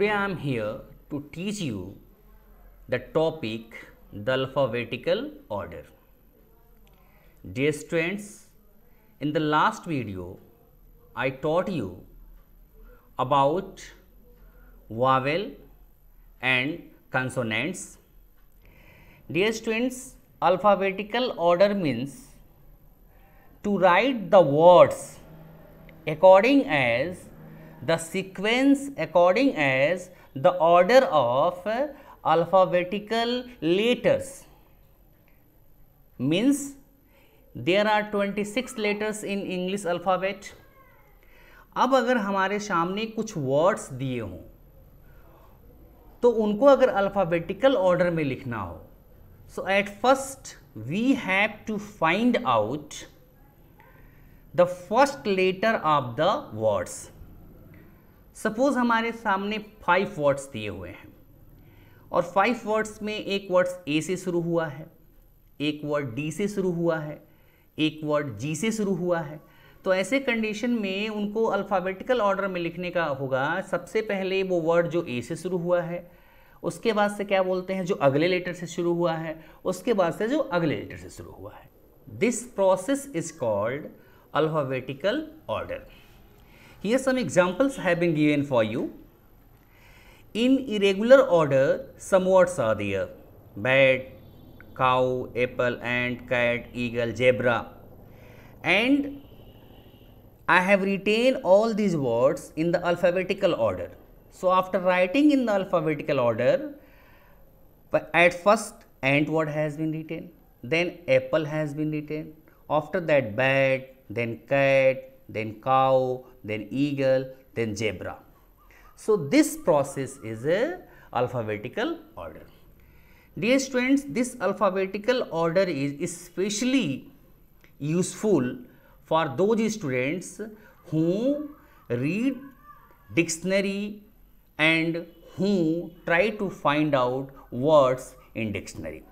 today I am here to teach you the topic the alphabetical order. Dear students, in the last video I taught you about vowel and consonants. Dear students, alphabetical order means to write the words according as the sequence according as the order of alphabetical letters means there are 26 letters in English alphabet अब अगर हमारे सामने कुछ words दिए हों तो उनको अगर अल्फ़ाबेटिकल ऑर्डर में लिखना हो so at first we have to find out the first letter of the words suppose हमारे सामने फाइव वर्ड्स दिए हुए हैं और फाइव वर्ड्स में एक वर्ड्स ए से शुरू हुआ है एक वर्ड डी से शुरू हुआ है एक वर्ड जी से शुरू हुआ है तो ऐसे कंडीशन में उनको अल्फ़ाबेटिकल ऑर्डर में लिखने का होगा सबसे पहले वो वर्ड जो ए से शुरू हुआ है उसके बाद से क्या बोलते हैं जो अगले लेटर से शुरू हुआ है उसके बाद से जो अगले लेटर से शुरू हुआ है this process is called alphabetical order Here some examples have been given for you. In irregular order, some words are there. Bat, cow, apple, ant, cat, eagle, zebra. And I have retained all these words in the alphabetical order. So, after writing in the alphabetical order, at first ant word has been written, then apple has been written, after that bat, then cat, then cow, then eagle, then zebra. So, this process is a alphabetical order. Dear students, this alphabetical order is especially useful for those students who read dictionary and who try to find out words in dictionary.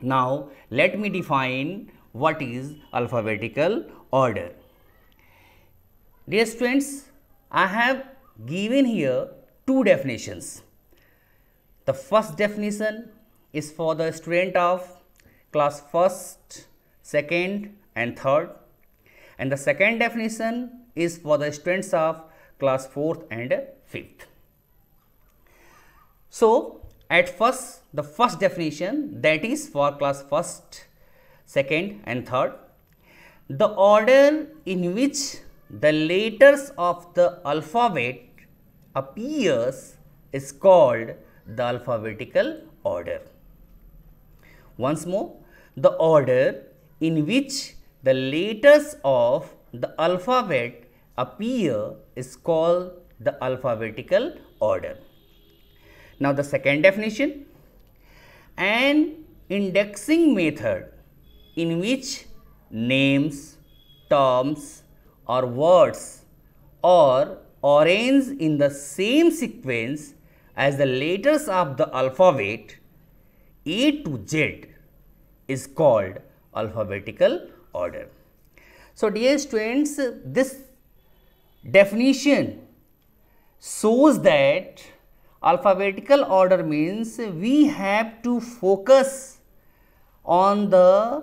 Now, let me define what is alphabetical order. Dear students, I have given here two definitions. The first definition is for the student of class first, second and third and the second definition is for the students of class fourth and fifth. So, at first the first definition that is for class first, second and third. The order in which the letters of the alphabet appears is called the alphabetical order. Once more, the order in which the letters of the alphabet appear is called the alphabetical order. Now, the second definition, an indexing method in which names, terms, or words or arrange in the same sequence as the letters of the alphabet A to Z is called alphabetical order. So, dear students, this definition shows that alphabetical order means we have to focus on the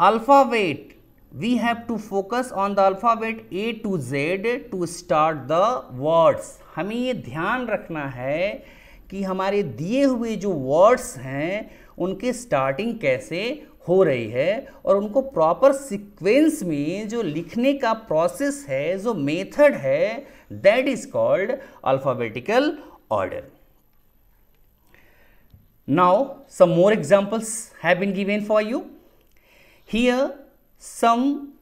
alphabet we have to focus on the alphabet A to Z to start the words. हमें ये ध्यान रखना है कि हमारे दिए हुए जो वर्ड्स हैं उनके स्टार्टिंग कैसे हो रही है और उनको प्रॉपर सीक्वेंस में जो लिखने का प्रोसेस है जो मेथड है that is called alphabetical order now some more examples have been given for you here Some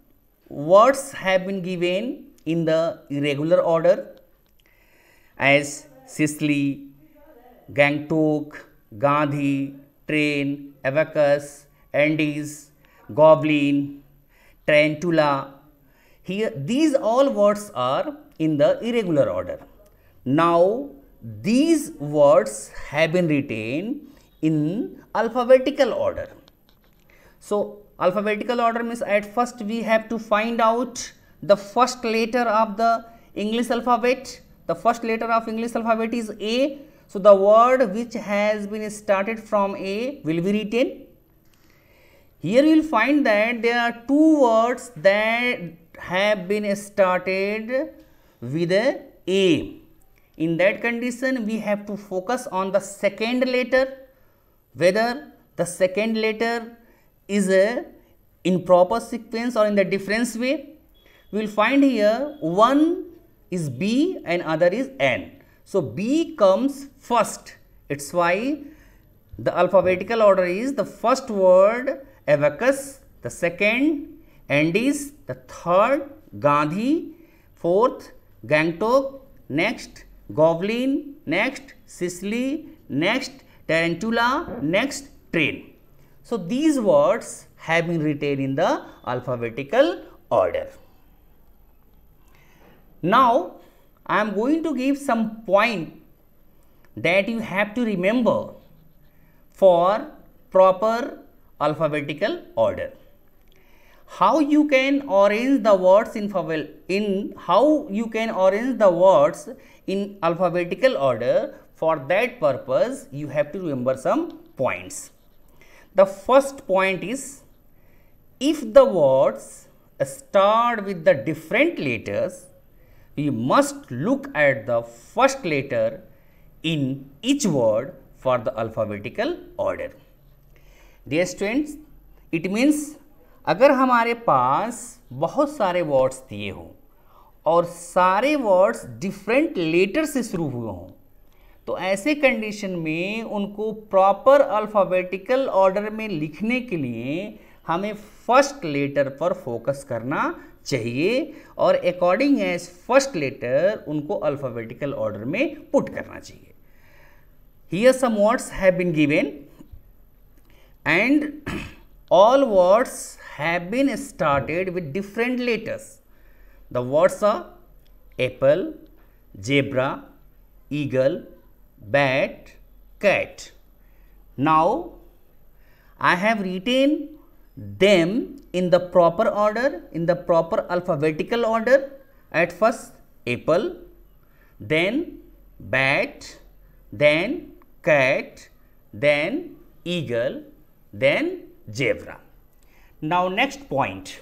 words have been given in the irregular order as Sicily, Gangtok, Gandhi, Train, Abacus, Andes, Goblin, Trentula. Here, these all words are in the irregular order. Now, these words have been written in alphabetical order. So, alphabetical order means at first we have to find out the first letter of the english alphabet the first letter of english alphabet is a so the word which has been started from a will be written here you will find that there are two words that have been started with a a in that condition we have to focus on the second letter whether the second letter is a in proper sequence or in the difference way we will find here one is b and other is n so b comes first it's why the alphabetical order is the first word abacus the second andes the third gandhi fourth gangtok next goblin next sicily next tarantula next train so, these words have been written in the alphabetical order. Now, I am going to give some point that you have to remember for proper alphabetical order. How you can arrange the words in, in how you can arrange the words in alphabetical order for that purpose you have to remember some points. The first point is if the words start with the different letters, we must look at the first letter in each word for the alphabetical order. Dear students, it means अगर हमारे पास बहुत सारे words दिए हों और सारे words different letter से शुरू हुए हों तो ऐसे कंडीशन में उनको प्रॉपर अल्फ़ाबेटिकल ऑर्डर में लिखने के लिए हमें फर्स्ट लेटर पर फोकस करना चाहिए और अकॉर्डिंग एज फर्स्ट लेटर उनको अल्फ़ाबेटिकल ऑर्डर में पुट करना चाहिए here some words have been given and all words have been started with different letters the words are apple zebra eagle bat, cat. Now, I have written them in the proper order, in the proper alphabetical order. At first, apple, then bat, then cat, then eagle, then zebra. Now, next point.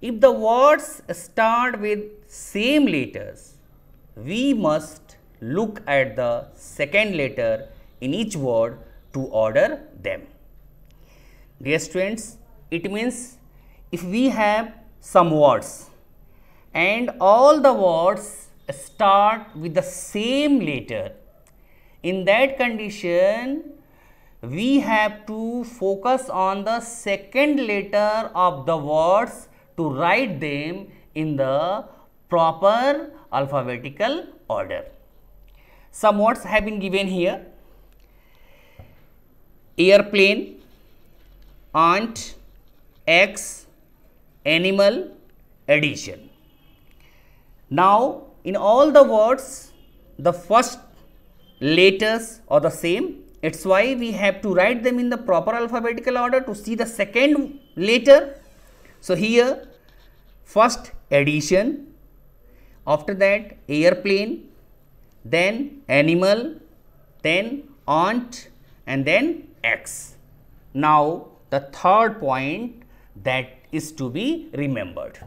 If the words start with same letters, we must look at the second letter in each word to order them. Dear students, it means if we have some words and all the words start with the same letter, in that condition, we have to focus on the second letter of the words to write them in the proper alphabetical order some words have been given here airplane ant x, animal addition now in all the words the first letters are the same it's why we have to write them in the proper alphabetical order to see the second letter so here first addition after that airplane then animal, then aunt and then x. Now, the third point that is to be remembered.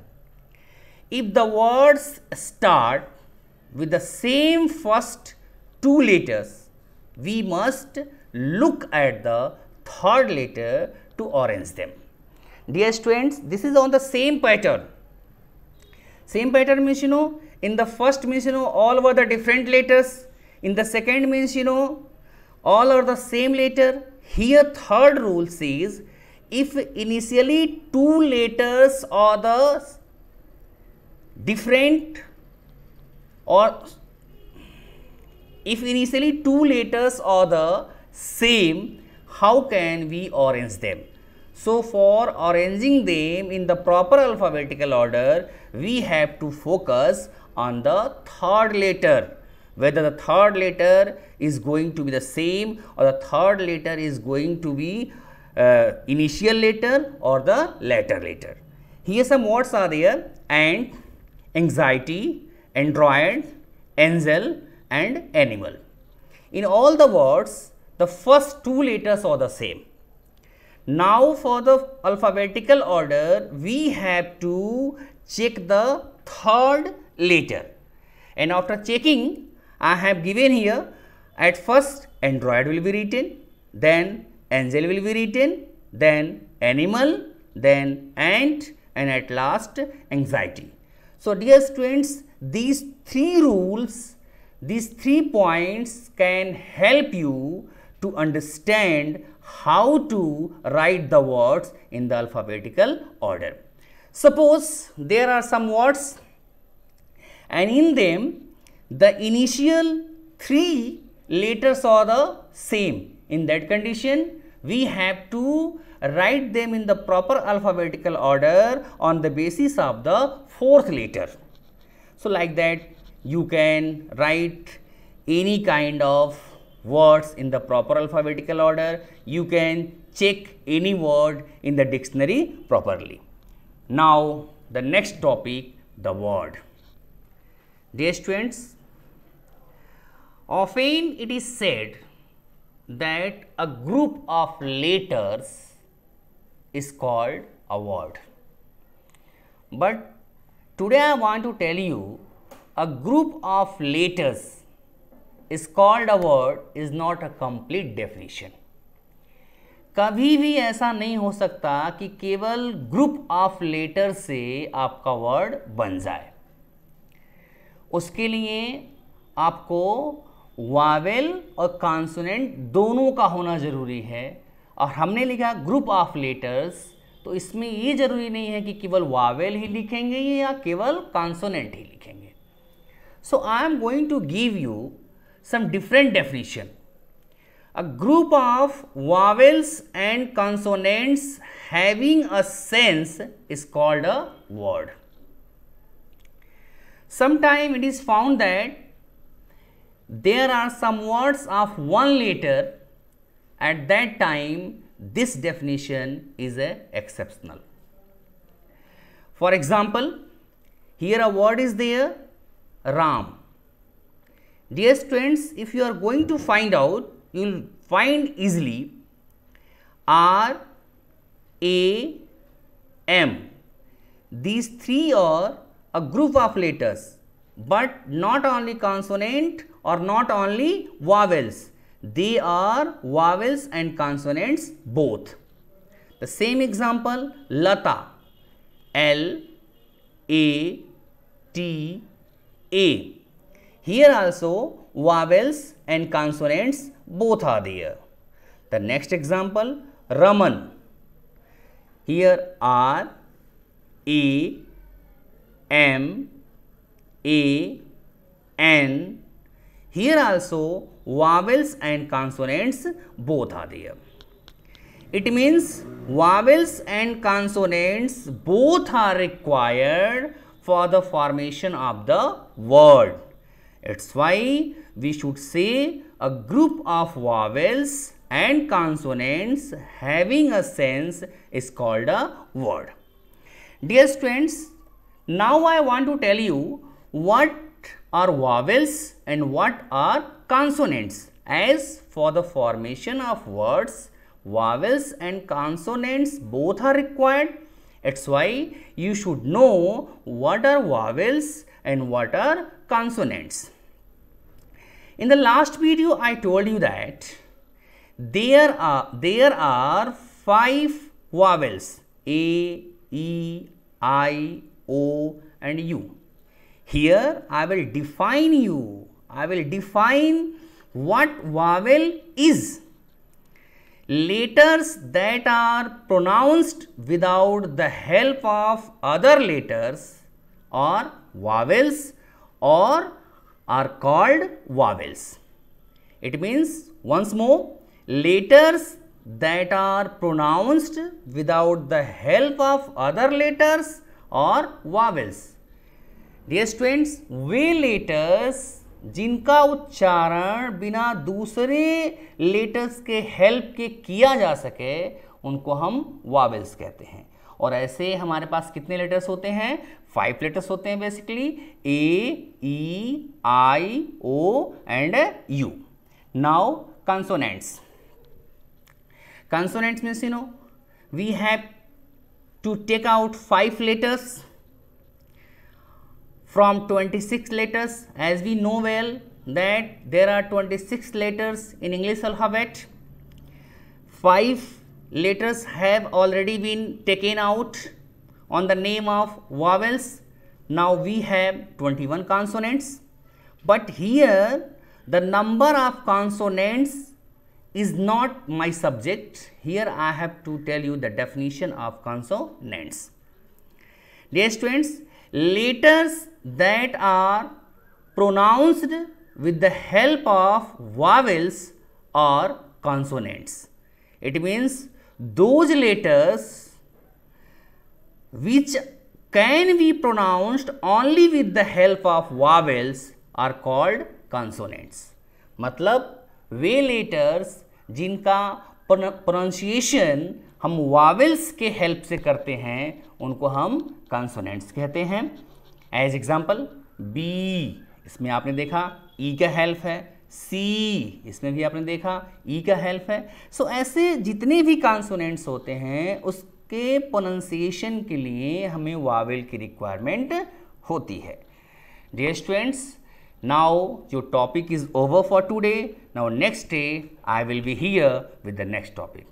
If the words start with the same first two letters, we must look at the third letter to arrange them. Dear students, this is on the same pattern. Same pattern means you know in the first means you know all were the different letters in the second means you know all are the same letter here third rule says if initially two letters are the different or if initially two letters are the same how can we arrange them so for arranging them in the proper alphabetical order we have to focus on the third letter whether the third letter is going to be the same or the third letter is going to be uh, initial letter or the latter letter. Here some words are there and anxiety, android, angel and animal. In all the words the first two letters are the same. Now for the alphabetical order we have to check the third later. And after checking, I have given here at first Android will be written, then Angel will be written, then animal, then ant and at last anxiety. So, dear students, these three rules, these three points can help you to understand how to write the words in the alphabetical order. Suppose there are some words and in them the initial three letters are the same. In that condition, we have to write them in the proper alphabetical order on the basis of the fourth letter. So, like that you can write any kind of words in the proper alphabetical order. You can check any word in the dictionary properly. Now, the next topic, the word. dear students often it is said that a group of letters is called a word but today i want to tell you a group of letters is called a word is not a complete definition कभी भी ऐसा नहीं हो सकता कि केवल group of letter से आपका वर्ड बन जाए उसके लिए आपको वावेल और कॉन्सोनेंट दोनों का होना ज़रूरी है और हमने लिखा ग्रुप ऑफ लेटर्स तो इसमें ये ज़रूरी नहीं है कि केवल वावेल ही लिखेंगे या केवल कॉन्सोनेंट ही लिखेंगे so I am going to give you some different definition a group of vowels and consonants having a sense is called a word Sometimes it is found that there are some words of one letter at that time this definition is a exceptional. For example, here a word is there Ram. Dear students, if you are going to find out, you will find easily R, A, M. These three are a group of letters but not only consonant or not only vowels they are vowels and consonants both the same example lata l a t a here also vowels and consonants both are there the next example raman here r a M, A, N. Here also vowels and consonants both are there. It means vowels and consonants both are required for the formation of the word. It's why we should say a group of vowels and consonants having a sense is called a word. Dear students, now I want to tell you what are vowels and what are consonants. As for the formation of words, vowels and consonants both are required. That's why you should know what are vowels and what are consonants. In the last video, I told you that there are, there are five vowels A, E, I, O and U. Here I will define U. I will define what vowel is. Letters that are pronounced without the help of other letters or vowels or are called vowels. It means once more letters that are pronounced without the help of other letters और vowels dear students वे letters जिनका उच्चारण बिना दूसरे letters के help के किया जा सके उनको हम वावेल्स कहते हैं और ऐसे हमारे पास कितने लेटर्स होते हैं फाइव लेटर्स होते हैं basically A E I O and U now consonants consonants में सुनो we have to take out 5 letters from 26 letters as we know well that there are 26 letters in English alphabet. 5 letters have already been taken out on the name of vowels. Now we have 21 consonants. But here the number of consonants is not my subject. Here I have to tell you the definition of consonants. Dear students, letters that are pronounced with the help of vowels or consonants. It means those letters which can be pronounced only with the help of vowels are called consonants. मतलब वे letters जिनका pronunciation हम vowels के help से करते हैं उनको हम कॉन्सोनेंट्स कहते हैं एज एग्जाम्पल बी इसमें आपने देखा ई e का हेल्प है सी इसमें भी आपने देखा ई e का हेल्प है सो so, ऐसे जितने भी कॉन्सोनेंट्स होते हैं उसके प्रोनाउंसिएशन के लिए हमें वावेल की रिक्वायरमेंट होती है dear students Now your topic is over for today. Now next day I will be here with the next topic.